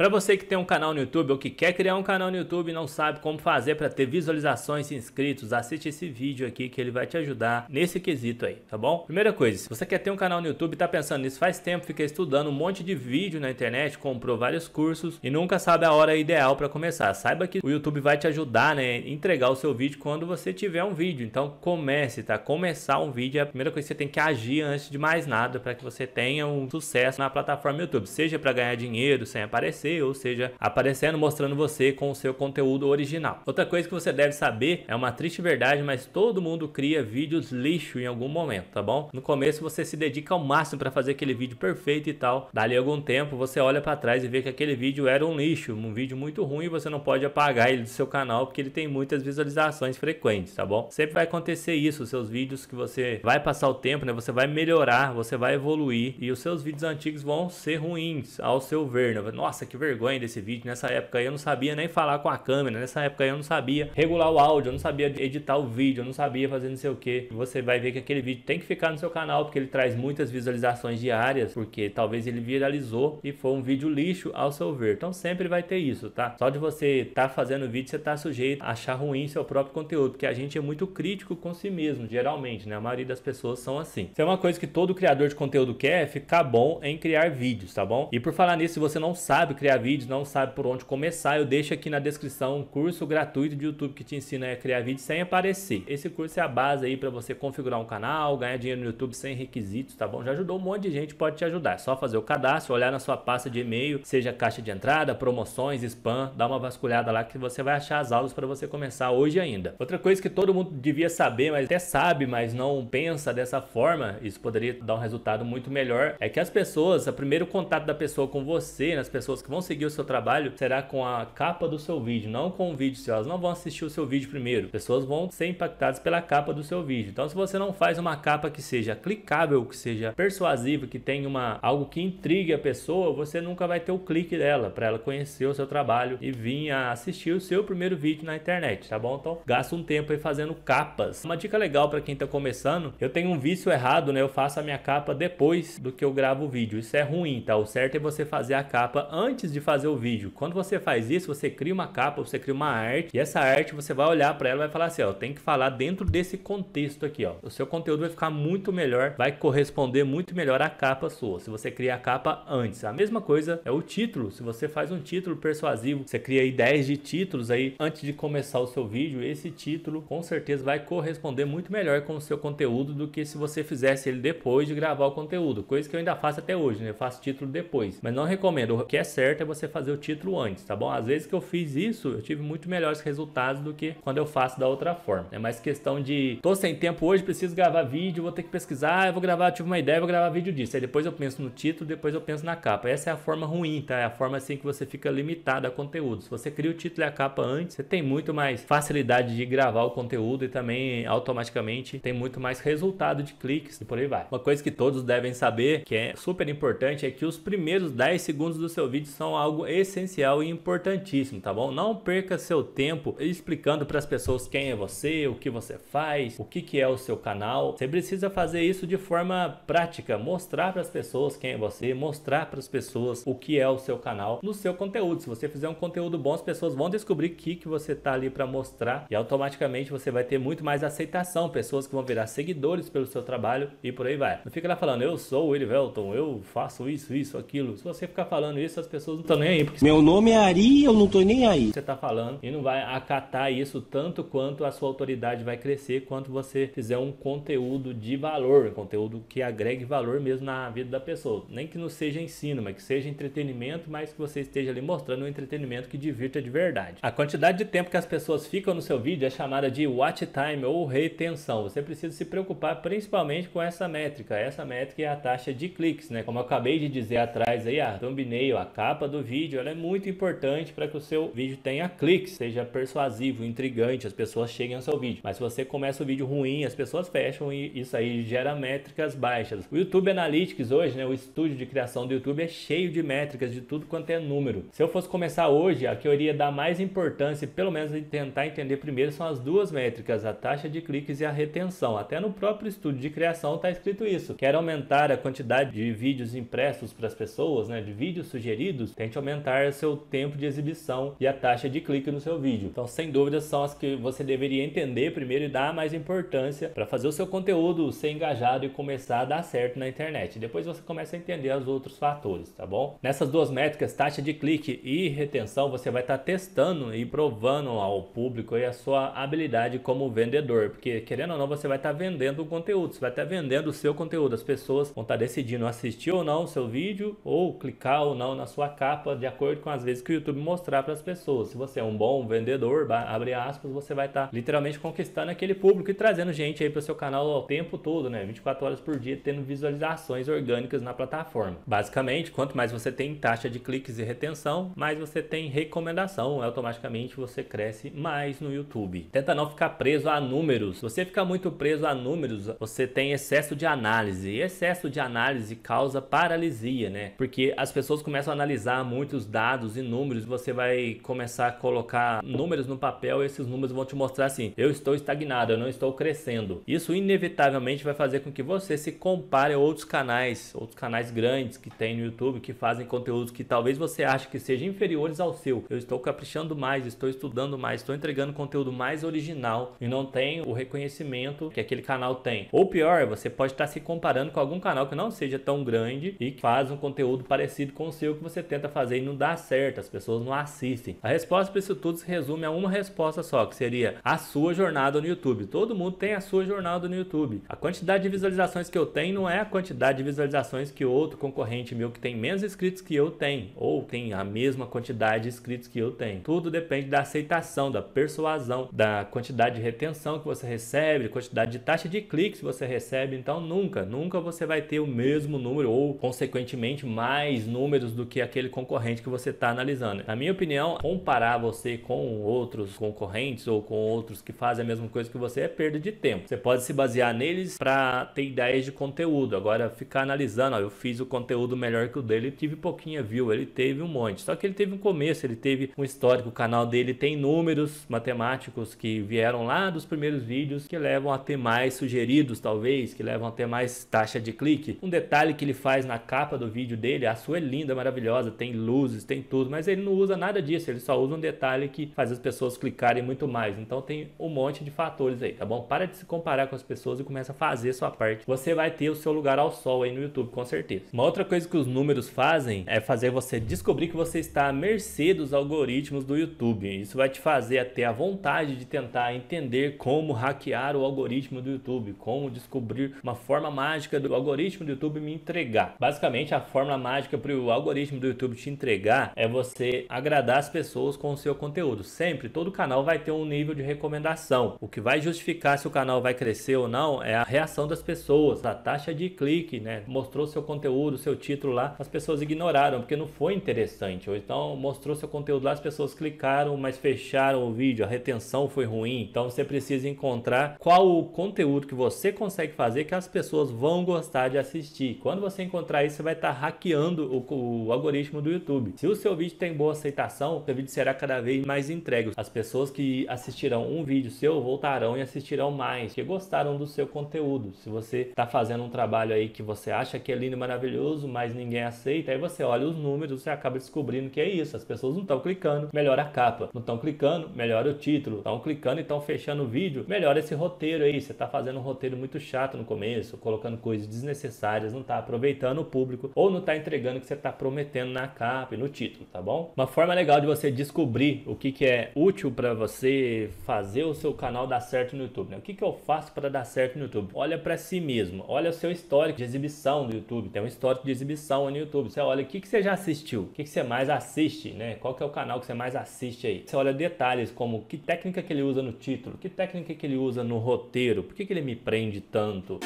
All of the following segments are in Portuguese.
Para você que tem um canal no YouTube ou que quer criar um canal no YouTube e não sabe como fazer para ter visualizações e inscritos, assiste esse vídeo aqui que ele vai te ajudar nesse quesito aí, tá bom? Primeira coisa, se você quer ter um canal no YouTube e tá pensando nisso faz tempo, fica estudando um monte de vídeo na internet, comprou vários cursos e nunca sabe a hora ideal para começar. Saiba que o YouTube vai te ajudar, né, entregar o seu vídeo quando você tiver um vídeo. Então comece, tá? Começar um vídeo é a primeira coisa que você tem que agir antes de mais nada para que você tenha um sucesso na plataforma YouTube, seja para ganhar dinheiro sem aparecer você, ou seja, aparecendo, mostrando você com o seu conteúdo original. Outra coisa que você deve saber é uma triste verdade, mas todo mundo cria vídeos lixo em algum momento, tá bom? No começo você se dedica ao máximo para fazer aquele vídeo perfeito e tal. Dali algum tempo você olha para trás e vê que aquele vídeo era um lixo, um vídeo muito ruim e você não pode apagar ele do seu canal porque ele tem muitas visualizações frequentes, tá bom? Sempre vai acontecer isso, seus vídeos que você vai passar o tempo, né? Você vai melhorar, você vai evoluir e os seus vídeos antigos vão ser ruins ao seu ver, né? Nossa, que vergonha desse vídeo. Nessa época eu não sabia nem falar com a câmera. Nessa época eu não sabia regular o áudio, eu não sabia editar o vídeo, eu não sabia fazer não sei o que. Você vai ver que aquele vídeo tem que ficar no seu canal porque ele traz muitas visualizações diárias, porque talvez ele viralizou e foi um vídeo lixo ao seu ver. Então sempre vai ter isso, tá? Só de você estar tá fazendo vídeo, você tá sujeito a achar ruim seu próprio conteúdo, porque a gente é muito crítico com si mesmo, geralmente, né? A maioria das pessoas são assim. Isso é uma coisa que todo criador de conteúdo quer, é ficar bom em criar vídeos, tá bom? E por falar nisso, se você não sabe criar vídeos, não sabe por onde começar, eu deixo aqui na descrição um curso gratuito de YouTube que te ensina a criar vídeos sem aparecer. Esse curso é a base aí para você configurar um canal, ganhar dinheiro no YouTube sem requisitos, tá bom? Já ajudou um monte de gente, pode te ajudar. É só fazer o cadastro, olhar na sua pasta de e-mail, seja caixa de entrada, promoções, spam, dá uma vasculhada lá que você vai achar as aulas para você começar hoje ainda. Outra coisa que todo mundo devia saber, mas até sabe, mas não pensa dessa forma, isso poderia dar um resultado muito melhor, é que as pessoas, o primeiro contato da pessoa com você, nas pessoas que vão seguir o seu trabalho será com a capa do seu vídeo, não com o vídeo seu. Elas não vão assistir o seu vídeo primeiro. Pessoas vão ser impactadas pela capa do seu vídeo. Então, se você não faz uma capa que seja clicável, que seja persuasiva, que tenha uma algo que intrigue a pessoa, você nunca vai ter o clique dela para ela conhecer o seu trabalho e vir a assistir o seu primeiro vídeo na internet, tá bom? Então, gasta um tempo aí fazendo capas. Uma dica legal para quem tá começando, eu tenho um vício errado, né? Eu faço a minha capa depois do que eu gravo o vídeo. Isso é ruim, tá? O certo é você fazer a capa antes antes de fazer o vídeo. Quando você faz isso, você cria uma capa, você cria uma arte, e essa arte você vai olhar para ela e vai falar assim, ó, tem que falar dentro desse contexto aqui, ó. O seu conteúdo vai ficar muito melhor, vai corresponder muito melhor à capa sua, se você cria a capa antes. A mesma coisa é o título, se você faz um título persuasivo, você cria ideias de títulos aí antes de começar o seu vídeo, esse título com certeza vai corresponder muito melhor com o seu conteúdo do que se você fizesse ele depois de gravar o conteúdo, coisa que eu ainda faço até hoje, né? Eu faço título depois, mas não recomendo. O que é certo certo é você fazer o título antes, tá bom? Às vezes que eu fiz isso, eu tive muito melhores resultados do que quando eu faço da outra forma. É mais questão de tô sem tempo hoje, preciso gravar vídeo, vou ter que pesquisar, eu vou gravar, tive uma ideia, vou gravar vídeo disso. Aí depois eu penso no título, depois eu penso na capa. Essa é a forma ruim, tá? É a forma assim que você fica limitado a conteúdo. Se você cria o título e a capa antes, você tem muito mais facilidade de gravar o conteúdo e também automaticamente tem muito mais resultado de cliques e por aí vai. Uma coisa que todos devem saber, que é super importante, é que os primeiros 10 segundos do seu vídeo são algo essencial e importantíssimo, tá bom? Não perca seu tempo explicando para as pessoas quem é você, o que você faz, o que, que é o seu canal. Você precisa fazer isso de forma prática, mostrar para as pessoas quem é você, mostrar para as pessoas o que é o seu canal no seu conteúdo. Se você fizer um conteúdo bom, as pessoas vão descobrir o que, que você tá ali para mostrar e automaticamente você vai ter muito mais aceitação, pessoas que vão virar seguidores pelo seu trabalho e por aí vai. Não fica lá falando, eu sou o Willy Velton, eu faço isso, isso, aquilo. Se você ficar falando isso, as pessoas pessoas não estão nem aí. Porque... Meu nome é Ari eu não estou nem aí. Você está falando e não vai acatar isso tanto quanto a sua autoridade vai crescer quanto você fizer um conteúdo de valor, conteúdo que agregue valor mesmo na vida da pessoa. Nem que não seja ensino, mas que seja entretenimento, mas que você esteja ali mostrando um entretenimento que divirta de verdade. A quantidade de tempo que as pessoas ficam no seu vídeo é chamada de watch time ou retenção. Você precisa se preocupar principalmente com essa métrica. Essa métrica é a taxa de cliques, né? Como eu acabei de dizer atrás aí, a thumbnail, a capa capa do vídeo ela é muito importante para que o seu vídeo tenha cliques, seja persuasivo, intrigante, as pessoas cheguem ao seu vídeo. Mas se você começa o vídeo ruim, as pessoas fecham e isso aí gera métricas baixas. O YouTube Analytics hoje, né, o estúdio de criação do YouTube é cheio de métricas de tudo quanto é número. Se eu fosse começar hoje, a que eu iria dar mais importância, pelo menos tentar entender primeiro, são as duas métricas, a taxa de cliques e a retenção. Até no próprio estúdio de criação está escrito isso. Quero aumentar a quantidade de vídeos impressos para as pessoas, né, de vídeos sugeridos vídeos. Tente aumentar seu tempo de exibição e a taxa de clique no seu vídeo. Então, sem dúvida, são as que você deveria entender primeiro e dar mais importância para fazer o seu conteúdo ser engajado e começar a dar certo na internet. Depois você começa a entender os outros fatores, tá bom? Nessas duas métricas, taxa de clique e retenção, você vai estar tá testando e provando ao público a sua habilidade como vendedor, porque querendo ou não, você vai estar tá vendendo o conteúdo, você vai estar tá vendendo o seu conteúdo. As pessoas vão estar tá decidindo assistir ou não o seu vídeo ou clicar ou não na sua capa de acordo com as vezes que o YouTube mostrar para as pessoas. Se você é um bom vendedor, abre aspas, você vai estar tá, literalmente conquistando aquele público e trazendo gente aí para o seu canal o tempo todo, né? 24 horas por dia, tendo visualizações orgânicas na plataforma. Basicamente, quanto mais você tem taxa de cliques e retenção, mais você tem recomendação. Automaticamente você cresce mais no YouTube. Tenta não ficar preso a números. Se você ficar muito preso a números, você tem excesso de análise. E excesso de análise causa paralisia, né? Porque as pessoas começam a analisar analisar muitos dados e números, você vai começar a colocar números no papel e esses números vão te mostrar assim: eu estou estagnado, eu não estou crescendo. Isso inevitavelmente vai fazer com que você se compare a outros canais, outros canais grandes que tem no YouTube que fazem conteúdos que talvez você ache que sejam inferiores ao seu. Eu estou caprichando mais, estou estudando mais, estou entregando conteúdo mais original e não tem o reconhecimento que aquele canal tem. Ou pior, você pode estar se comparando com algum canal que não seja tão grande e que faz um conteúdo parecido com o seu que você tenta fazer e não dá certo, as pessoas não assistem. A resposta para isso tudo se resume a uma resposta só, que seria a sua jornada no YouTube. Todo mundo tem a sua jornada no YouTube. A quantidade de visualizações que eu tenho não é a quantidade de visualizações que outro concorrente meu que tem menos inscritos que eu tenho ou tem a mesma quantidade de inscritos que eu tenho. Tudo depende da aceitação, da persuasão, da quantidade de retenção que você recebe, quantidade de taxa de cliques que você recebe. Então nunca, nunca você vai ter o mesmo número ou consequentemente mais números do que aquele aquele concorrente que você está analisando. Na minha opinião, comparar você com outros concorrentes ou com outros que fazem a mesma coisa que você é perda de tempo. Você pode se basear neles para ter ideias de conteúdo. Agora, ficar analisando, ó, eu fiz o conteúdo melhor que o dele, tive pouquinha view, ele teve um monte. Só que ele teve um começo, ele teve um histórico, o canal dele tem números matemáticos que vieram lá dos primeiros vídeos que levam a ter mais sugeridos, talvez, que levam a ter mais taxa de clique. Um detalhe que ele faz na capa do vídeo dele, a sua é linda, maravilhosa, maravilhosa, tem luzes, tem tudo, mas ele não usa nada disso, ele só usa um detalhe que faz as pessoas clicarem muito mais. Então tem um monte de fatores aí, tá bom? Para de se comparar com as pessoas e começa a fazer a sua parte. Você vai ter o seu lugar ao sol aí no YouTube, com certeza. Uma outra coisa que os números fazem é fazer você descobrir que você está à mercê dos algoritmos do YouTube. Isso vai te fazer até a vontade de tentar entender como hackear o algoritmo do YouTube, como descobrir uma forma mágica do algoritmo do YouTube me entregar. Basicamente, a fórmula mágica para o algoritmo do YouTube YouTube te entregar é você agradar as pessoas com o seu conteúdo. Sempre, todo canal vai ter um nível de recomendação. O que vai justificar se o canal vai crescer ou não é a reação das pessoas, a taxa de clique, né? Mostrou seu conteúdo, seu título lá, as pessoas ignoraram porque não foi interessante. Ou então mostrou seu conteúdo lá, as pessoas clicaram, mas fecharam o vídeo, a retenção foi ruim. Então você precisa encontrar qual o conteúdo que você consegue fazer que as pessoas vão gostar de assistir. Quando você encontrar isso, você vai estar tá hackeando o, o algoritmo algoritmo do YouTube. Se o seu vídeo tem boa aceitação, seu vídeo será cada vez mais entregue. As pessoas que assistirão um vídeo seu voltarão e assistirão mais, que gostaram do seu conteúdo. Se você está fazendo um trabalho aí que você acha que é lindo e maravilhoso, mas ninguém aceita, aí você olha os números, você acaba descobrindo que é isso. As pessoas não estão clicando, melhora a capa. Não estão clicando, melhora o título. Estão clicando e estão fechando o vídeo, melhora esse roteiro aí. Você está fazendo um roteiro muito chato no começo, colocando coisas desnecessárias, não está aproveitando o público ou não está entregando o que você está prometendo na na capa e no título, tá bom? Uma forma legal de você descobrir o que, que é útil para você fazer o seu canal dar certo no YouTube, né? O que, que eu faço para dar certo no YouTube? Olha para si mesmo, olha o seu histórico de exibição do YouTube, tem um histórico de exibição no YouTube. Você olha o que, que você já assistiu, o que, que você mais assiste, né? Qual que é o canal que você mais assiste aí? Você olha detalhes como que técnica que ele usa no título, que técnica que ele usa no roteiro, por que, que ele me prende tanto?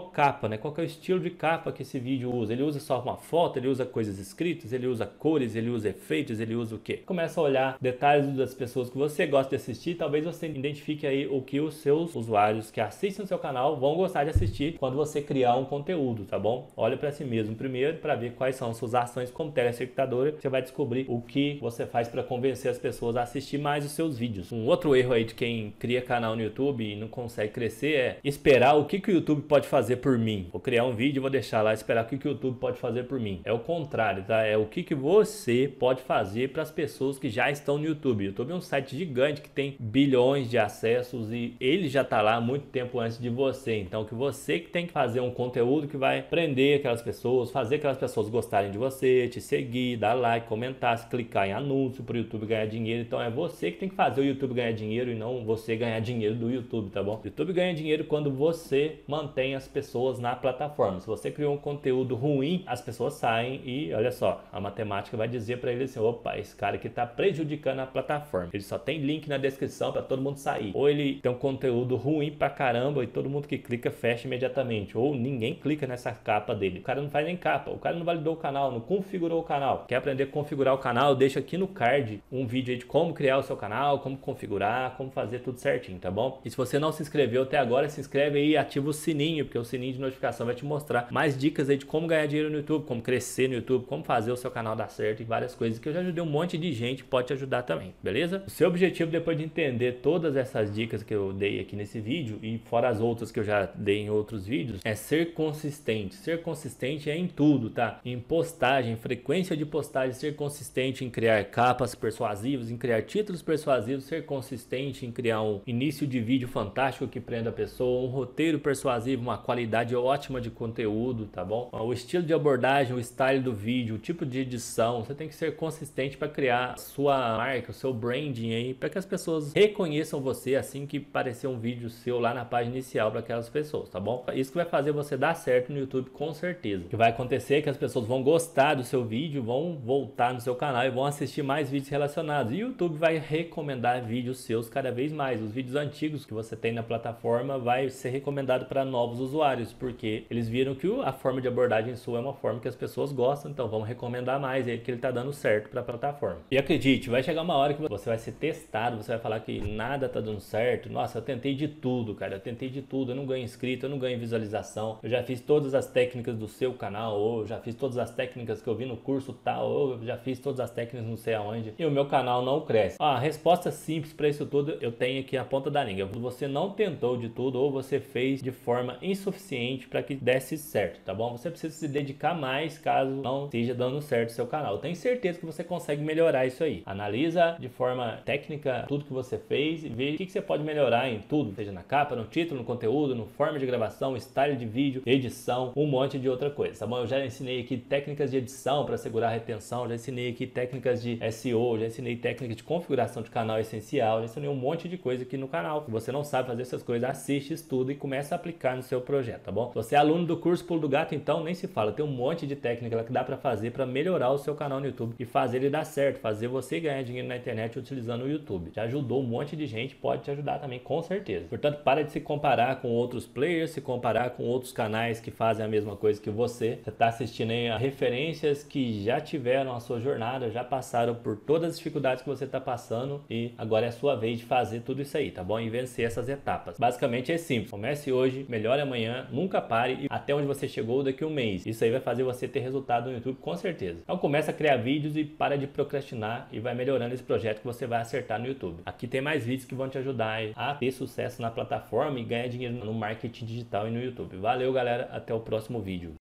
qual capa, né? Qual é o estilo de capa que esse vídeo usa? Ele usa só uma foto, ele usa coisas escritas, ele usa cores, ele usa efeitos, ele usa o quê? Começa a olhar detalhes das pessoas que você gosta de assistir, talvez você identifique aí o que os seus usuários que assistem o seu canal vão gostar de assistir quando você criar um conteúdo, tá bom? Olha para si mesmo primeiro para ver quais são suas ações como telespectador, você vai descobrir o que você faz para convencer as pessoas a assistir mais os seus vídeos. Um outro erro aí de quem cria canal no YouTube e não consegue crescer é esperar o que, que o YouTube pode fazer fazer por mim. Vou criar um vídeo, vou deixar lá, esperar o que, que o YouTube pode fazer por mim. É o contrário, tá? É o que, que você pode fazer para as pessoas que já estão no YouTube. YouTube é um site gigante que tem bilhões de acessos e ele já tá lá muito tempo antes de você. Então, que você que tem que fazer um conteúdo que vai prender aquelas pessoas, fazer aquelas pessoas gostarem de você, te seguir, dar like, comentar, se clicar em anúncio para o YouTube ganhar dinheiro. Então, é você que tem que fazer o YouTube ganhar dinheiro e não você ganhar dinheiro do YouTube, tá bom? YouTube ganha dinheiro quando você mantém as pessoas pessoas na plataforma. Se você criou um conteúdo ruim, as pessoas saem e olha só, a matemática vai dizer para ele assim: opa, esse cara aqui está prejudicando a plataforma. Ele só tem link na descrição para todo mundo sair. Ou ele tem um conteúdo ruim pra caramba e todo mundo que clica fecha imediatamente. Ou ninguém clica nessa capa dele. O cara não faz nem capa, o cara não validou o canal, não configurou o canal. Quer aprender a configurar o canal? Deixa aqui no card um vídeo de como criar o seu canal, como configurar, como fazer tudo certinho, tá bom? E se você não se inscreveu até agora, se inscreve aí e ativa o sininho, porque o sininho de notificação vai te mostrar mais dicas aí de como ganhar dinheiro no YouTube, como crescer no YouTube, como fazer o seu canal dar certo e várias coisas que eu já ajudei um monte de gente, pode te ajudar também, beleza? O seu objetivo depois de entender todas essas dicas que eu dei aqui nesse vídeo e fora as outras que eu já dei em outros vídeos, é ser consistente. Ser consistente é em tudo, tá? Em postagem, frequência de postagem, ser consistente em criar capas persuasivas, em criar títulos persuasivos, ser consistente em criar um início de vídeo fantástico que prenda a pessoa, um roteiro persuasivo, uma qualidade ótima de conteúdo, tá bom? O estilo de abordagem, o style do vídeo, o tipo de edição, você tem que ser consistente para criar sua marca, o seu branding aí, para que as pessoas reconheçam você assim que aparecer um vídeo seu lá na página inicial para aquelas pessoas, tá bom? Isso que vai fazer você dar certo no YouTube com certeza. O que vai acontecer é que as pessoas vão gostar do seu vídeo, vão voltar no seu canal e vão assistir mais vídeos relacionados. E o YouTube vai recomendar vídeos seus cada vez mais. Os vídeos antigos que você tem na plataforma vai ser recomendado para novos usuários usuários, porque eles viram que a forma de abordagem sua é uma forma que as pessoas gostam, então vamos recomendar mais ele que ele está dando certo para a plataforma. E acredite, vai chegar uma hora que você vai ser testado, você vai falar que nada está dando certo. Nossa, eu tentei de tudo, cara, eu tentei de tudo, eu não ganho inscrito, eu não ganho visualização, eu já fiz todas as técnicas do seu canal, ou já fiz todas as técnicas que eu vi no curso tal, ou já fiz todas as técnicas não sei aonde, e o meu canal não cresce. a resposta simples para isso tudo eu tenho aqui a ponta da língua. Você não tentou de tudo ou você fez de forma insuficiente suficiente para que desse certo, tá bom? Você precisa se dedicar mais caso não esteja dando certo seu canal. Tenho certeza que você consegue melhorar isso aí. Analisa de forma técnica tudo que você fez e veja o que você pode melhorar em tudo, seja na capa, no título, no conteúdo, no forma de gravação, style de vídeo, edição, um monte de outra coisa, tá bom? Eu já ensinei aqui técnicas de edição para segurar a retenção, já ensinei aqui técnicas de SEO, já ensinei técnicas de configuração de canal essencial, já ensinei um monte de coisa aqui no canal. Se você não sabe fazer essas coisas, assiste, estuda e começa a aplicar no seu projeto projeto, tá bom? Você é aluno do curso Pulo do Gato, então nem se fala. Tem um monte de técnica lá que dá para fazer para melhorar o seu canal no YouTube e fazer ele dar certo, fazer você ganhar dinheiro na internet utilizando o YouTube. Te ajudou um monte de gente, pode te ajudar também, com certeza. Portanto, para de se comparar com outros players, se comparar com outros canais que fazem a mesma coisa que você. Você tá assistindo aí a referências que já tiveram a sua jornada, já passaram por todas as dificuldades que você tá passando e agora é a sua vez de fazer tudo isso aí, tá bom? E vencer essas etapas. Basicamente é simples. Comece hoje, melhore amanhã amanhã, nunca pare até onde você chegou daqui a um mês. Isso aí vai fazer você ter resultado no YouTube com certeza. Então começa a criar vídeos e para de procrastinar e vai melhorando esse projeto que você vai acertar no YouTube. Aqui tem mais vídeos que vão te ajudar a ter sucesso na plataforma e ganhar dinheiro no marketing digital e no YouTube. Valeu galera, até o próximo vídeo.